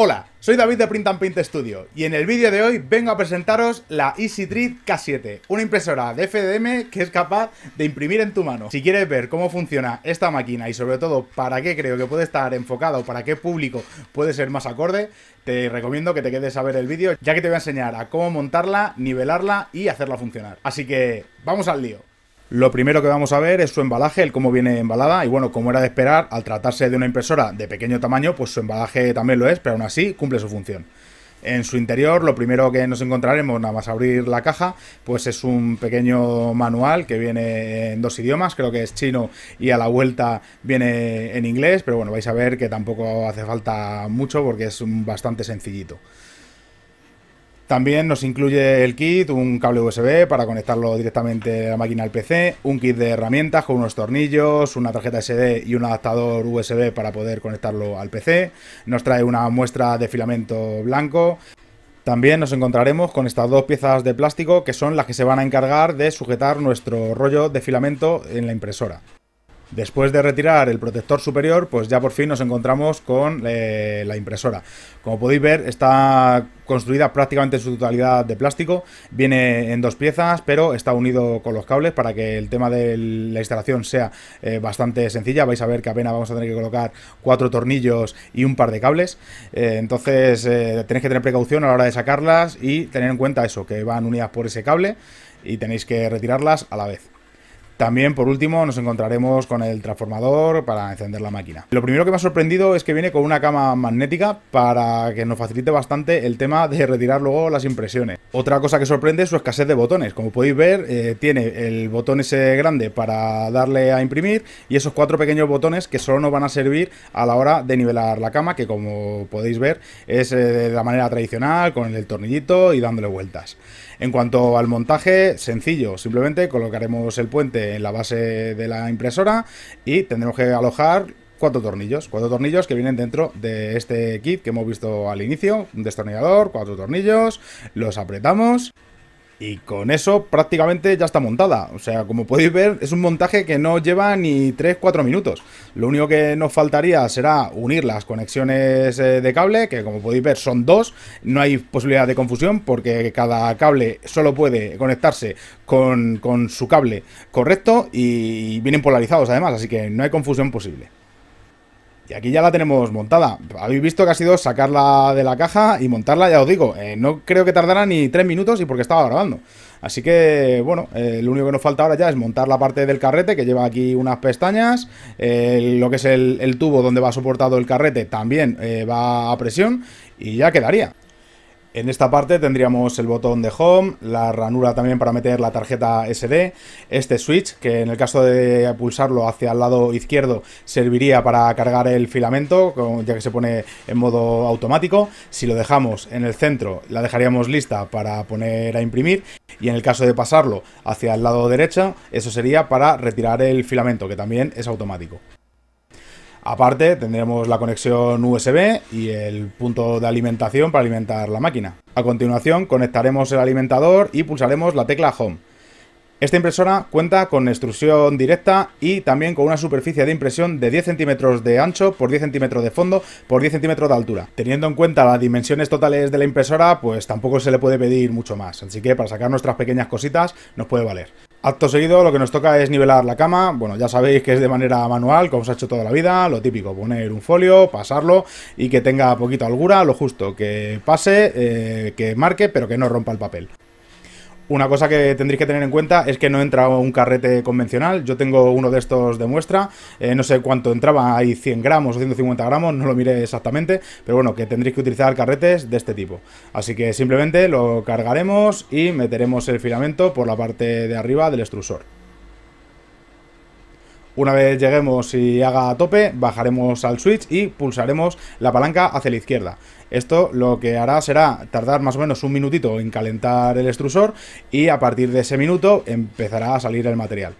Hola, soy David de Print and Paint Studio y en el vídeo de hoy vengo a presentaros la EasyDrift K7, una impresora de FDM que es capaz de imprimir en tu mano. Si quieres ver cómo funciona esta máquina y sobre todo para qué creo que puede estar enfocada o para qué público puede ser más acorde, te recomiendo que te quedes a ver el vídeo ya que te voy a enseñar a cómo montarla, nivelarla y hacerla funcionar. Así que, vamos al lío. Lo primero que vamos a ver es su embalaje, el cómo viene embalada y bueno, como era de esperar, al tratarse de una impresora de pequeño tamaño, pues su embalaje también lo es, pero aún así cumple su función. En su interior, lo primero que nos encontraremos, nada más abrir la caja, pues es un pequeño manual que viene en dos idiomas, creo que es chino y a la vuelta viene en inglés, pero bueno, vais a ver que tampoco hace falta mucho porque es bastante sencillito. También nos incluye el kit, un cable USB para conectarlo directamente a la máquina al PC, un kit de herramientas con unos tornillos, una tarjeta SD y un adaptador USB para poder conectarlo al PC. Nos trae una muestra de filamento blanco. También nos encontraremos con estas dos piezas de plástico que son las que se van a encargar de sujetar nuestro rollo de filamento en la impresora. Después de retirar el protector superior, pues ya por fin nos encontramos con eh, la impresora. Como podéis ver, está construida prácticamente en su totalidad de plástico. Viene en dos piezas, pero está unido con los cables para que el tema de la instalación sea eh, bastante sencilla. Vais a ver que apenas vamos a tener que colocar cuatro tornillos y un par de cables. Eh, entonces tenéis que tener precaución a la hora de sacarlas y tener en cuenta eso, que van unidas por ese cable y tenéis que retirarlas a la vez. También, por último, nos encontraremos con el transformador para encender la máquina. Lo primero que me ha sorprendido es que viene con una cama magnética para que nos facilite bastante el tema de retirar luego las impresiones. Otra cosa que sorprende es su escasez de botones. Como podéis ver, eh, tiene el botón ese grande para darle a imprimir y esos cuatro pequeños botones que solo nos van a servir a la hora de nivelar la cama, que como podéis ver es eh, de la manera tradicional, con el tornillito y dándole vueltas. En cuanto al montaje, sencillo, simplemente colocaremos el puente en la base de la impresora y tendremos que alojar cuatro tornillos, cuatro tornillos que vienen dentro de este kit que hemos visto al inicio, un destornillador, cuatro tornillos, los apretamos y con eso prácticamente ya está montada. O sea, como podéis ver, es un montaje que no lleva ni 3-4 minutos. Lo único que nos faltaría será unir las conexiones eh, de cable, que como podéis ver son dos. No hay posibilidad de confusión porque cada cable solo puede conectarse con, con su cable correcto y vienen polarizados además, así que no hay confusión posible. Y aquí ya la tenemos montada. Habéis visto que ha sido sacarla de la caja y montarla, ya os digo. Eh, no creo que tardara ni 3 minutos y porque estaba grabando. Así que, bueno, eh, lo único que nos falta ahora ya es montar la parte del carrete que lleva aquí unas pestañas. lo que es el, tubo donde va soportado el carrete también eh, va a presión y ya quedaría. En esta parte tendríamos el botón de Home, la ranura también para meter la tarjeta SD, este switch que en el caso de pulsarlo hacia el lado izquierdo serviría para cargar el filamento ya que se pone en modo automático. Si lo dejamos en el centro la dejaríamos lista para poner a imprimir y en el caso de pasarlo hacia el lado derecho eso sería para retirar el filamento que también es automático. Aparte, tendremos la conexión USB y el punto de alimentación para alimentar la máquina. A continuación, conectaremos el alimentador y pulsaremos la tecla Home. Esta impresora cuenta con extrusión directa y también con una superficie de impresión de 10 centímetros de ancho por 10 centímetros de fondo por 10 centímetros de altura. Teniendo en cuenta las dimensiones totales de la impresora, pues tampoco se le puede pedir mucho más. Así que para sacar nuestras pequeñas cositas nos puede valer. Acto seguido lo que nos toca es nivelar la cama, bueno ya sabéis que es de manera manual, como se ha hecho toda la vida, lo típico, poner un folio, pasarlo y que tenga poquito holgura, lo justo, que pase, eh, que marque pero que no rompa el papel. Una cosa que tendréis que tener en cuenta es que no entra un carrete convencional. Yo tengo uno de estos de muestra. Eh, no sé cuánto entraba, hay 100 gramos o 150 gramos, no lo miré exactamente. Pero bueno, que tendréis que utilizar carretes de este tipo. Así que simplemente lo cargaremos y meteremos el filamento por la parte de arriba del extrusor. Una vez lleguemos y haga tope, bajaremos al switch y pulsaremos la palanca hacia la izquierda. Esto lo que hará será tardar más o menos un minutito en calentar el extrusor y a partir de ese minuto empezará a salir el material.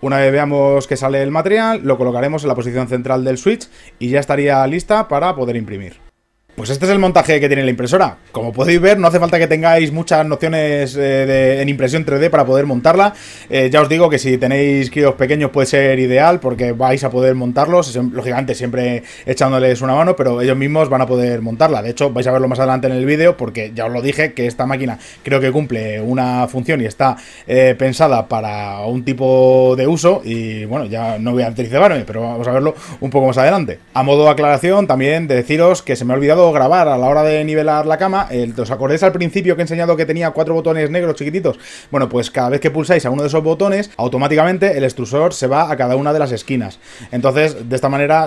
Una vez veamos que sale el material, lo colocaremos en la posición central del switch y ya estaría lista para poder imprimir. Pues este es el montaje que tiene la impresora. Como podéis ver, no hace falta que tengáis muchas nociones eh, de, en impresión 3D para poder montarla. Eh, ya os digo que si tenéis críos pequeños puede ser ideal porque vais a poder montarlos, lógicamente siempre echándoles una mano, pero ellos mismos van a poder montarla. De hecho, vais a verlo más adelante en el vídeo porque ya os lo dije que esta máquina creo que cumple una función y está eh, pensada para un tipo de uso y bueno, ya no voy a anticiparme, pero vamos a verlo un poco más adelante. A modo de aclaración, también deciros que se me ha olvidado grabar a la hora de nivelar la cama. Eh, ¿Os acordáis al principio que he enseñado que tenía cuatro botones negros chiquititos? Bueno, pues cada vez que pulsáis a uno de esos botones, automáticamente el extrusor se va a cada una de las esquinas. Entonces, de esta manera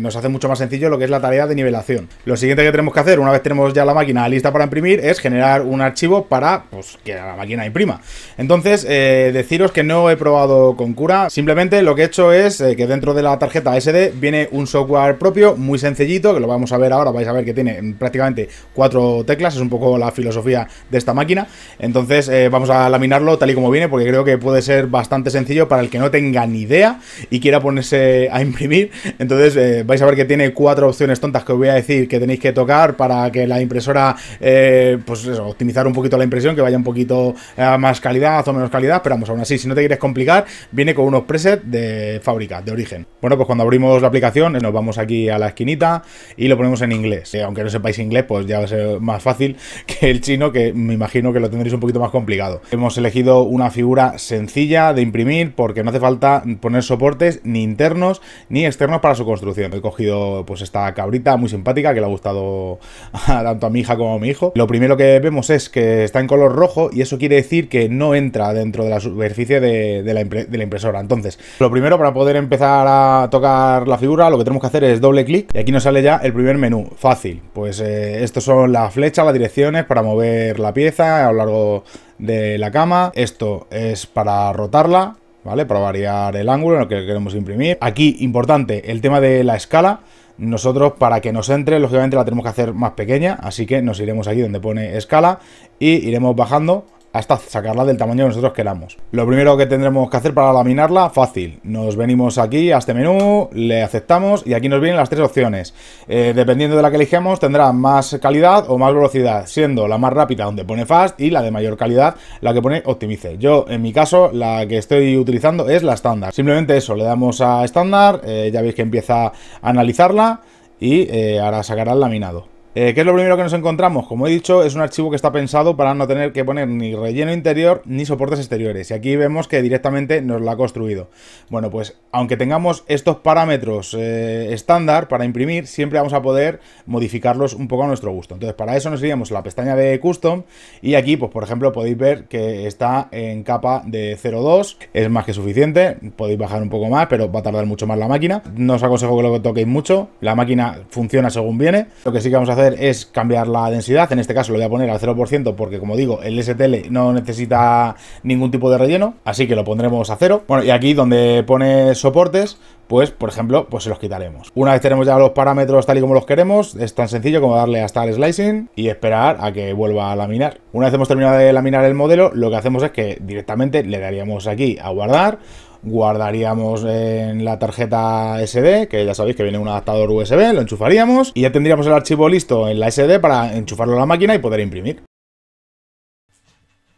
nos hace mucho más sencillo lo que es la tarea de nivelación. Lo siguiente que tenemos que hacer, una vez tenemos ya la máquina lista para imprimir, es generar un archivo para pues, que la máquina imprima. Entonces, eh, deciros que no he probado con cura, simplemente lo que he hecho es eh, que dentro de la tarjeta SD viene un software propio, muy sencillito, que lo vamos a ver ahora, vais a ver que tiene prácticamente cuatro teclas, es un poco la filosofía de esta máquina. Entonces eh, vamos a laminarlo tal y como viene porque creo que puede ser bastante sencillo para el que no tenga ni idea y quiera ponerse a imprimir. Entonces eh, vais a ver que tiene cuatro opciones tontas que os voy a decir que tenéis que tocar para que la impresora, eh, pues optimizar un poquito la impresión, que vaya un poquito a más calidad o menos calidad, pero vamos, aún así, si no te quieres complicar, viene con unos presets de fábrica, de origen. Bueno, pues cuando abrimos la aplicación nos vamos aquí a la esquinita y lo ponemos en inglés aunque no sepáis inglés, pues ya va a ser más fácil que el chino, que me imagino que lo tendréis un poquito más complicado. Hemos elegido una figura sencilla de imprimir porque no hace falta poner soportes ni internos ni externos para su construcción. He cogido pues esta cabrita muy simpática que le ha gustado tanto a mi hija como a mi hijo. Lo primero que vemos es que está en color rojo y eso quiere decir que no entra dentro de la superficie de la, impresora. Entonces, lo primero para poder empezar a tocar la figura, lo que tenemos que hacer es doble clic y aquí nos sale ya el primer menú. Fácil. Pues estas eh, estos son las flechas, las direcciones para mover la pieza a lo largo de la cama. Esto es para rotarla, ¿vale? Para variar el ángulo en el que queremos imprimir. Aquí, importante, el tema de la escala. Nosotros, para que nos entre, lógicamente la tenemos que hacer más pequeña, así que nos iremos aquí donde pone escala y iremos bajando hasta sacarla del tamaño que nosotros queramos. Lo primero que tendremos que hacer para laminarla, fácil. Nos venimos aquí a este menú, le aceptamos y aquí nos vienen las tres opciones. Eh, dependiendo de la que elijamos tendrá más calidad o más velocidad, siendo la más rápida donde pone fast y la de mayor calidad la que pone optimice. Yo en mi caso la que estoy utilizando es la estándar. Simplemente eso, le damos a estándar, eh, ya veis que empieza a analizarla y eh, ahora sacará el laminado. Eh, ¿Qué es lo primero que nos encontramos? Como he dicho, es un archivo que está pensado para no tener que poner ni relleno interior ni soportes exteriores. Y aquí vemos que directamente nos lo ha construido. Bueno, pues aunque tengamos estos parámetros eh, estándar para imprimir, siempre vamos a poder modificarlos un poco a nuestro gusto. Entonces, para eso nos iríamos a la pestaña de Custom y aquí, pues por ejemplo, podéis ver que está en capa de 0.2. Es más que suficiente. Podéis bajar un poco más, pero va a tardar mucho más la máquina. No os aconsejo que lo toquéis mucho. La máquina funciona según viene. Lo que sí que vamos a hacer es cambiar la densidad. En este caso lo voy a poner al 0% porque, como digo, el STL no necesita ningún tipo de relleno, así que lo pondremos a 0, Bueno, y aquí donde pone soportes, pues por ejemplo, pues se los quitaremos. Una vez tenemos ya los parámetros tal y como los queremos, es tan sencillo como darle a el slicing y esperar a que vuelva a laminar. Una vez hemos terminado de laminar el modelo, lo que hacemos es que directamente le daríamos aquí a guardar guardaríamos en la tarjeta SD, que ya sabéis que viene un adaptador USB, lo enchufaríamos y ya tendríamos el archivo listo en la SD para enchufarlo a la máquina y poder imprimir.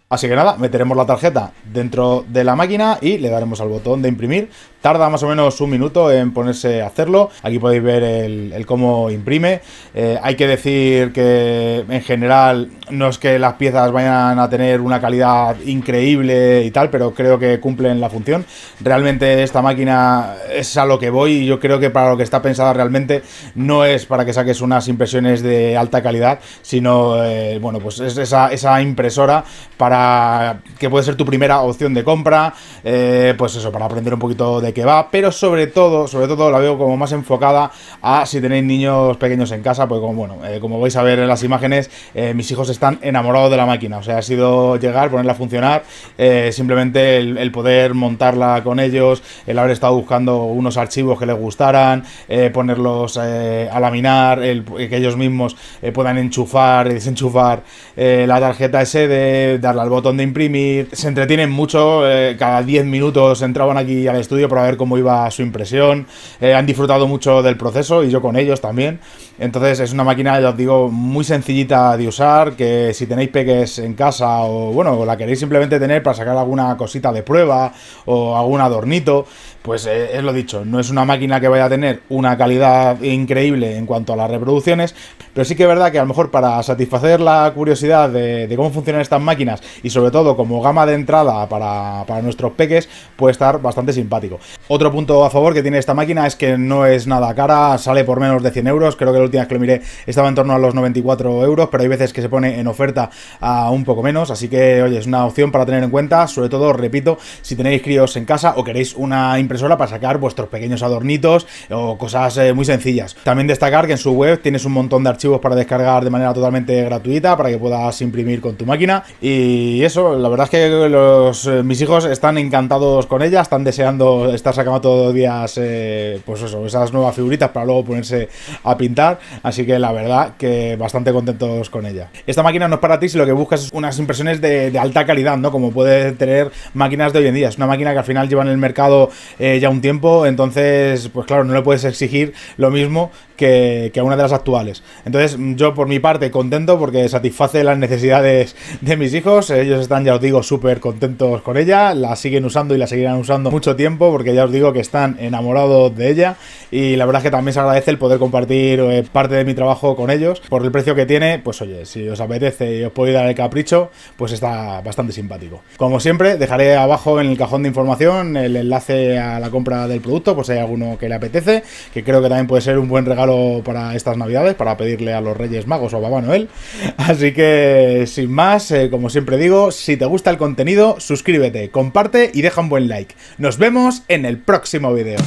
Así que nada, meteremos la tarjeta dentro de la máquina y le daremos al botón de imprimir Tarda más o menos un minuto en ponerse a hacerlo. Aquí podéis ver el, cómo imprime. Eh, hay que decir que en general no es que las piezas vayan a tener una calidad increíble y tal, pero creo que cumplen la función. Realmente esta máquina es a lo que voy y yo creo que para lo que está pensada realmente no es para que saques unas impresiones de alta calidad, sino, eh, bueno, pues es esa, impresora para que puede ser tu primera opción de compra, eh, pues eso, para aprender un poquito de que va, pero sobre todo, sobre todo la veo como más enfocada a si tenéis niños pequeños en casa, porque como, bueno, eh, como vais a ver en las imágenes, eh, mis hijos están enamorados de la máquina, o sea, ha sido llegar, ponerla a funcionar, eh, simplemente el, poder montarla con ellos, el haber estado buscando unos archivos que les gustaran, ponerlos a laminar, que ellos mismos puedan enchufar y desenchufar la tarjeta SD, darle al botón de imprimir, se entretienen mucho, cada 10 minutos entraban aquí al estudio, a ver cómo iba su impresión. Eh, han disfrutado mucho del proceso y yo con ellos también. Entonces es una máquina, ya os digo, muy sencillita de usar, que si tenéis peques en casa o bueno, la queréis simplemente tener para sacar alguna cosita de prueba o algún adornito, pues eh, es lo dicho, no es una máquina que vaya a tener una calidad increíble en cuanto a las reproducciones, pero sí que es verdad que a lo mejor para satisfacer la curiosidad de, cómo funcionan estas máquinas y sobre todo como gama de entrada para, nuestros peques puede estar bastante simpático. Otro punto a favor que tiene esta máquina es que no es nada cara, sale por menos de 100 euros, creo que la última que lo miré estaba en torno a los 94 euros, pero hay veces que se pone en oferta a un poco menos, así que oye, es una opción para tener en cuenta, sobre todo, repito, si tenéis críos en casa o queréis una impresora para sacar vuestros pequeños adornitos o cosas eh, muy sencillas. También destacar que en su web tienes un montón de archivos para descargar de manera totalmente gratuita para que puedas imprimir con tu máquina. Y eso, la verdad es que los, eh, mis hijos están encantados con ella, están deseando estar sacando todos los días eh, pues esas nuevas figuritas para luego ponerse a pintar. Así que la verdad que bastante contentos con ella. Esta máquina no es para ti si lo que buscas es unas impresiones de, de alta calidad, ¿no? Como puede tener máquinas de hoy en día. Es una máquina que al final lleva en el mercado eh, ya un tiempo, entonces, pues claro, no le puedes exigir lo mismo que, a una de las actuales. Entonces, yo por mi parte contento porque satisface las necesidades de mis hijos. Ellos están, ya os digo, súper contentos con ella. La siguen usando y la seguirán usando mucho tiempo porque ya os digo que están enamorados de ella. Y la verdad es que también se agradece el poder compartir eh, parte de mi trabajo con ellos. Por el precio que tiene, pues oye, si os apetece y os podéis dar el capricho, pues está bastante simpático. Como siempre, dejaré abajo en el cajón de información el enlace a la compra del producto, pues si hay alguno que le apetece, que creo que también puede ser un buen regalo para estas navidades, para pedirle a los Reyes Magos o a Noel. Así que, sin más, eh, como siempre digo, si te gusta el contenido, suscríbete, comparte y deja un buen like. Nos vemos en el próximo video.